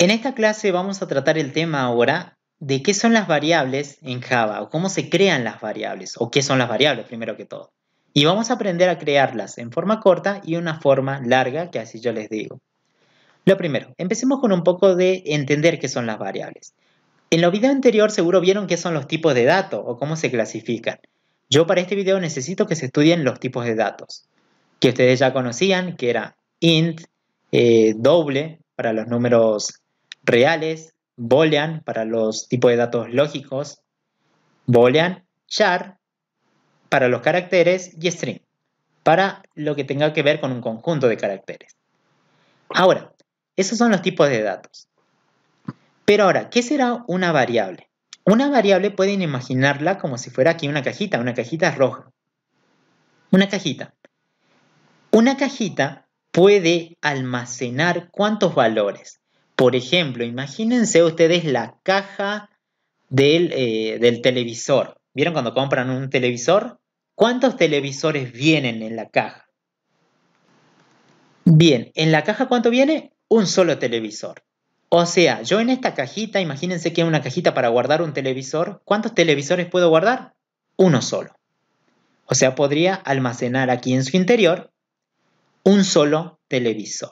En esta clase vamos a tratar el tema ahora de qué son las variables en Java o cómo se crean las variables o qué son las variables primero que todo. Y vamos a aprender a crearlas en forma corta y una forma larga, que así yo les digo. Lo primero, empecemos con un poco de entender qué son las variables. En el video anterior seguro vieron qué son los tipos de datos o cómo se clasifican. Yo para este video necesito que se estudien los tipos de datos, que ustedes ya conocían, que era int, eh, doble para los números reales, boolean para los tipos de datos lógicos, boolean, char para los caracteres y string para lo que tenga que ver con un conjunto de caracteres. Ahora, esos son los tipos de datos. Pero ahora, ¿qué será una variable? Una variable pueden imaginarla como si fuera aquí una cajita, una cajita roja. Una cajita. Una cajita puede almacenar cuántos valores. Por ejemplo, imagínense ustedes la caja eh, del, televisor. ¿Vieron cuando compran un televisor? ¿Cuántos televisores vienen en la caja? Bien, ¿en la caja cuánto viene? Un solo televisor. O sea, yo en esta cajita, imagínense que es una cajita para guardar un televisor, ¿cuántos televisores puedo guardar? Uno solo. O sea, podría almacenar aquí en su interior un solo televisor.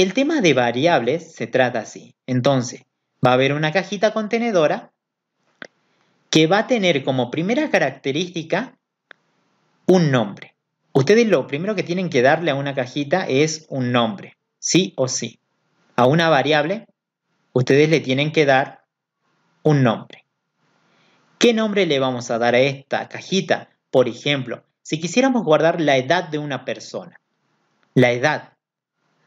El tema de variables se trata así. Entonces, va a haber una cajita contenedora que va a tener como primera característica un nombre. Ustedes lo primero que tienen que darle a una cajita es un nombre, sí o sí. A una variable, ustedes le tienen que dar un nombre. ¿Qué nombre le vamos a dar a esta cajita? Por ejemplo, si quisiéramos guardar la edad de una persona, la edad,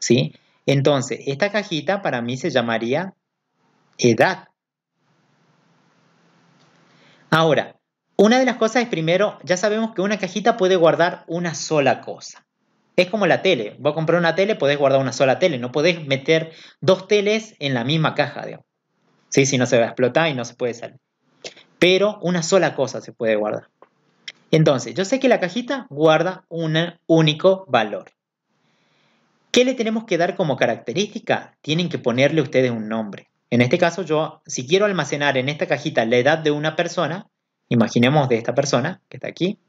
¿sí? Entonces, esta cajita para mí se llamaría edad. Ahora, una de las cosas es primero, ya sabemos que una cajita puede guardar una sola cosa. Es como la tele. Voy a comprar una tele, podés guardar una sola tele. No podés meter dos teles en la misma caja, digamos. Sí, si no se va a explotar y no se puede salir. Pero una sola cosa se puede guardar. Entonces, yo sé que la cajita guarda un único valor. ¿Qué le tenemos que dar como característica? Tienen que ponerle ustedes un nombre. En este caso yo, si quiero almacenar en esta cajita la edad de una persona, imaginemos de esta persona que está aquí,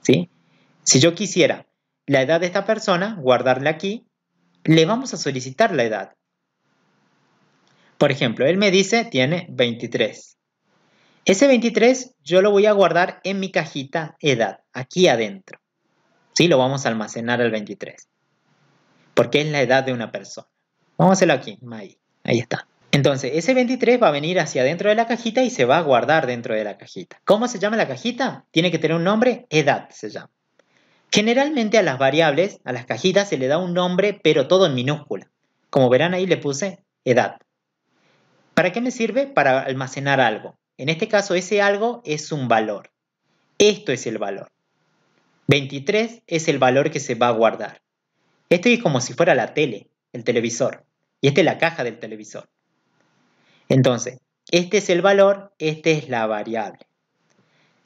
¿sí? Si yo quisiera la edad de esta persona, guardarla aquí, le vamos a solicitar la edad. Por ejemplo, él me dice tiene 23. Ese 23 yo lo voy a guardar en mi cajita edad, aquí adentro. ¿Sí? Lo vamos a almacenar al 23 porque es la edad de una persona. Vamos a hacerlo aquí, ahí, está. Entonces, ese 23 va a venir hacia dentro de la cajita y se va a guardar dentro de la cajita. ¿Cómo se llama la cajita? Tiene que tener un nombre, edad se llama. Generalmente a las variables, a las cajitas se le da un nombre, pero todo en minúscula. Como verán ahí le puse edad. ¿Para qué me sirve? Para almacenar algo. En este caso ese algo es un valor. Esto es el valor. 23 es el valor que se va a guardar. Este es como si fuera la tele, el televisor. Y esta es la caja del televisor. Entonces, este es el valor, esta es la variable.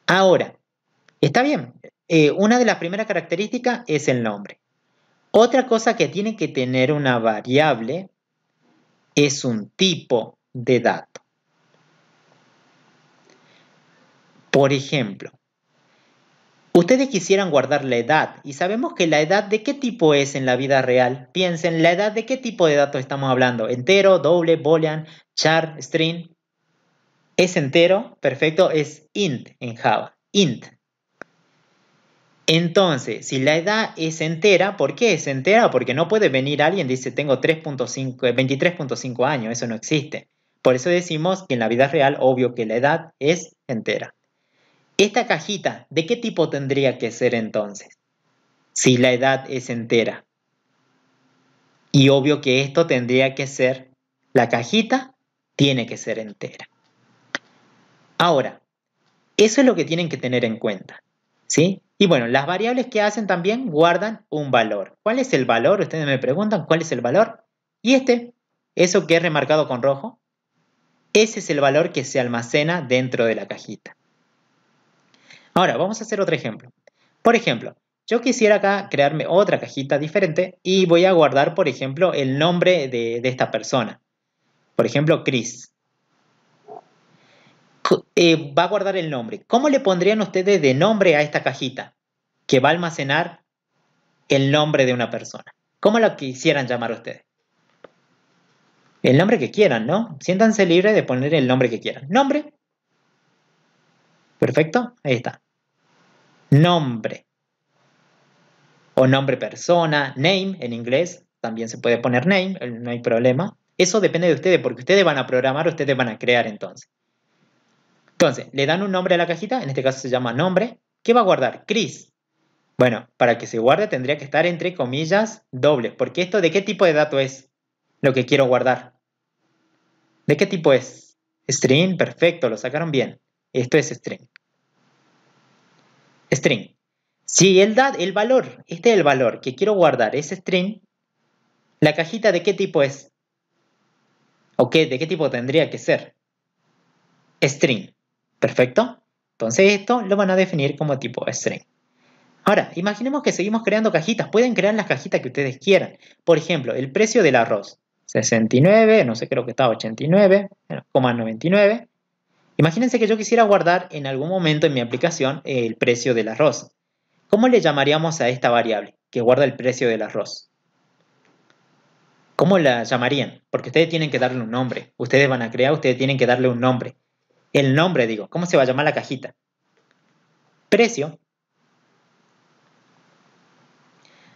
Ahora, está bien, eh, una de las primeras características es el nombre. Otra cosa que tiene que tener una variable es un tipo de dato. Por ejemplo, Ustedes quisieran guardar la edad y sabemos que la edad de qué tipo es en la vida real. Piensen, la edad de qué tipo de datos estamos hablando. Entero, doble, boolean, char, string. Es entero, perfecto, es int en Java, int. Entonces, si la edad es entera, ¿por qué es entera? Porque no puede venir alguien y dice tengo 23.5 eh, años, eso no existe. Por eso decimos que en la vida real, obvio que la edad es entera. Esta cajita, ¿de qué tipo tendría que ser entonces? Si la edad es entera. Y obvio que esto tendría que ser, la cajita tiene que ser entera. Ahora, eso es lo que tienen que tener en cuenta. ¿sí? Y bueno, las variables que hacen también guardan un valor. ¿Cuál es el valor? Ustedes me preguntan, ¿cuál es el valor? Y este, eso que he remarcado con rojo, ese es el valor que se almacena dentro de la cajita. Ahora, vamos a hacer otro ejemplo. Por ejemplo, yo quisiera acá crearme otra cajita diferente y voy a guardar, por ejemplo, el nombre de, esta persona. Por ejemplo, Chris. Eh, va a guardar el nombre. ¿Cómo le pondrían ustedes de nombre a esta cajita? Que va a almacenar el nombre de una persona. ¿Cómo lo quisieran llamar ustedes? El nombre que quieran, ¿no? Siéntanse libres de poner el nombre que quieran. Nombre. Perfecto, ahí está nombre o nombre persona, name en inglés, también se puede poner name, no hay problema. Eso depende de ustedes, porque ustedes van a programar, ustedes van a crear entonces. Entonces, le dan un nombre a la cajita, en este caso se llama nombre. ¿Qué va a guardar? Chris. Bueno, para que se guarde tendría que estar entre comillas Doble porque esto de qué tipo de dato es lo que quiero guardar. ¿De qué tipo es? String, perfecto, lo sacaron bien. Esto es string string. Si el da el valor, este es el valor que quiero guardar, ese string, la cajita de qué tipo es, o qué, de qué tipo tendría que ser. String. Perfecto. Entonces esto lo van a definir como tipo string. Ahora, imaginemos que seguimos creando cajitas. Pueden crear las cajitas que ustedes quieran. Por ejemplo, el precio del arroz. 69, no sé, creo que está 89,99. Imagínense que yo quisiera guardar en algún momento en mi aplicación el precio del arroz. ¿Cómo le llamaríamos a esta variable que guarda el precio del arroz? ¿Cómo la llamarían? Porque ustedes tienen que darle un nombre. Ustedes van a crear, ustedes tienen que darle un nombre. El nombre, digo, ¿cómo se va a llamar la cajita? Precio.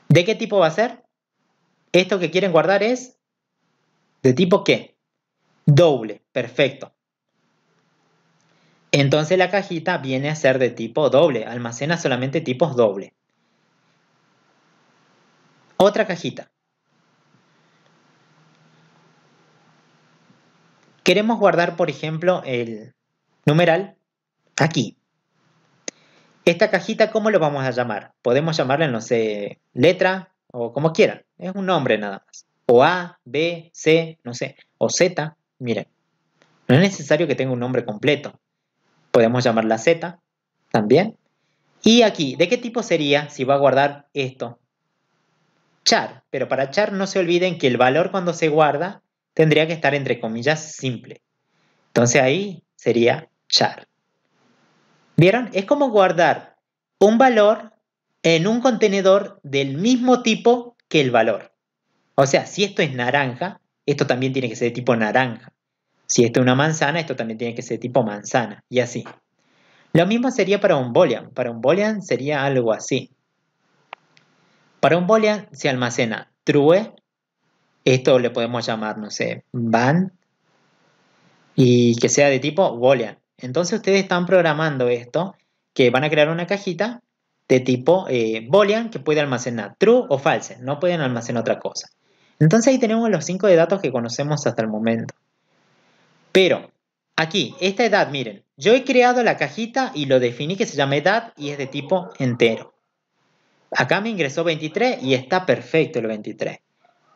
¿De qué tipo va a ser? Esto que quieren guardar es de tipo qué? Doble, perfecto. Entonces la cajita viene a ser de tipo doble, almacena solamente tipos doble. Otra cajita. Queremos guardar, por ejemplo, el numeral aquí. Esta cajita, ¿cómo lo vamos a llamar? Podemos llamarle no sé, letra o como quiera Es un nombre nada más. O A, B, C, no sé, o Z. Miren, no es necesario que tenga un nombre completo podemos llamarla Z también. Y aquí, ¿de qué tipo sería si va a guardar esto? Char, pero para char no se olviden que el valor cuando se guarda tendría que estar entre comillas simple. Entonces ahí sería char. ¿Vieron? Es como guardar un valor en un contenedor del mismo tipo que el valor. O sea, si esto es naranja, esto también tiene que ser de tipo naranja. Si esto es una manzana, esto también tiene que ser tipo manzana, y así. Lo mismo sería para un boolean. Para un boolean sería algo así. Para un boolean se almacena true, esto le podemos llamar, no sé, van, y que sea de tipo boolean. Entonces ustedes están programando esto, que van a crear una cajita de tipo eh, boolean que puede almacenar true o false, no pueden almacenar otra cosa. Entonces ahí tenemos los cinco de datos que conocemos hasta el momento. Pero aquí, esta edad, miren, yo he creado la cajita y lo definí que se llama edad y es de tipo entero. Acá me ingresó 23 y está perfecto el 23.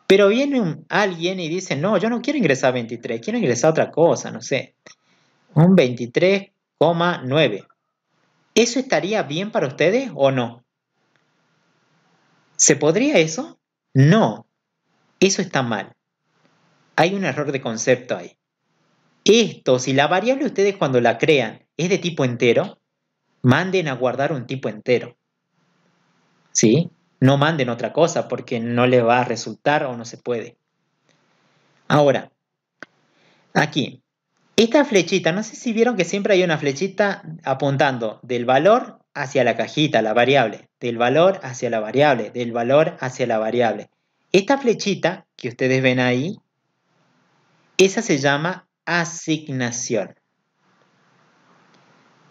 Pero viene alguien y dice, no, yo no quiero ingresar 23, quiero ingresar otra cosa, no sé. Un 23,9. ¿Eso estaría bien para ustedes o no? ¿Se podría eso? No, eso está mal. Hay un error de concepto ahí. Esto, si la variable ustedes cuando la crean es de tipo entero, manden a guardar un tipo entero. ¿Sí? No manden otra cosa porque no le va a resultar o no se puede. Ahora, aquí, esta flechita, no sé si vieron que siempre hay una flechita apuntando del valor hacia la cajita, la variable, del valor hacia la variable, del valor hacia la variable. Esta flechita que ustedes ven ahí, esa se llama asignación.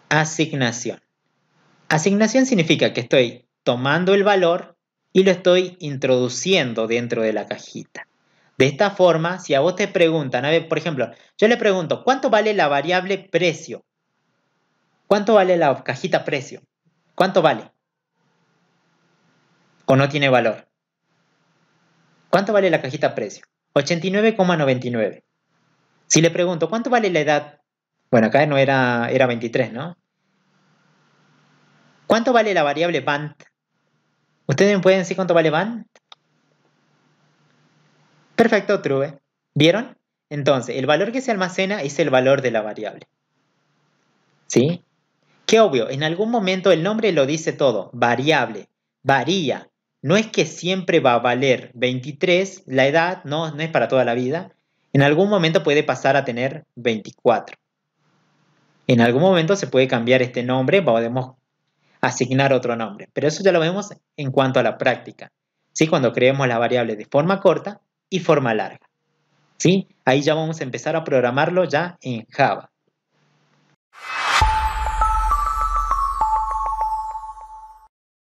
Asignación. Asignación significa que estoy tomando el valor y lo estoy introduciendo dentro de la cajita. De esta forma, si a vos te preguntan, a ver, por ejemplo, yo le pregunto, ¿cuánto vale la variable precio? ¿Cuánto vale la cajita precio? ¿Cuánto vale? ¿O no tiene valor? ¿Cuánto vale la cajita precio? 89,99. Si le pregunto, ¿cuánto vale la edad? Bueno, acá no era, era 23, ¿no? ¿Cuánto vale la variable band? ¿Ustedes me pueden decir cuánto vale band? Perfecto, true. ¿Vieron? Entonces, el valor que se almacena es el valor de la variable. ¿Sí? Qué obvio, en algún momento el nombre lo dice todo, variable, varía. No es que siempre va a valer 23 la edad, no, no es para toda la vida, en algún momento puede pasar a tener 24. En algún momento se puede cambiar este nombre, podemos asignar otro nombre, pero eso ya lo vemos en cuanto a la práctica, ¿sí? cuando creemos la variable de forma corta y forma larga. ¿sí? Ahí ya vamos a empezar a programarlo ya en Java.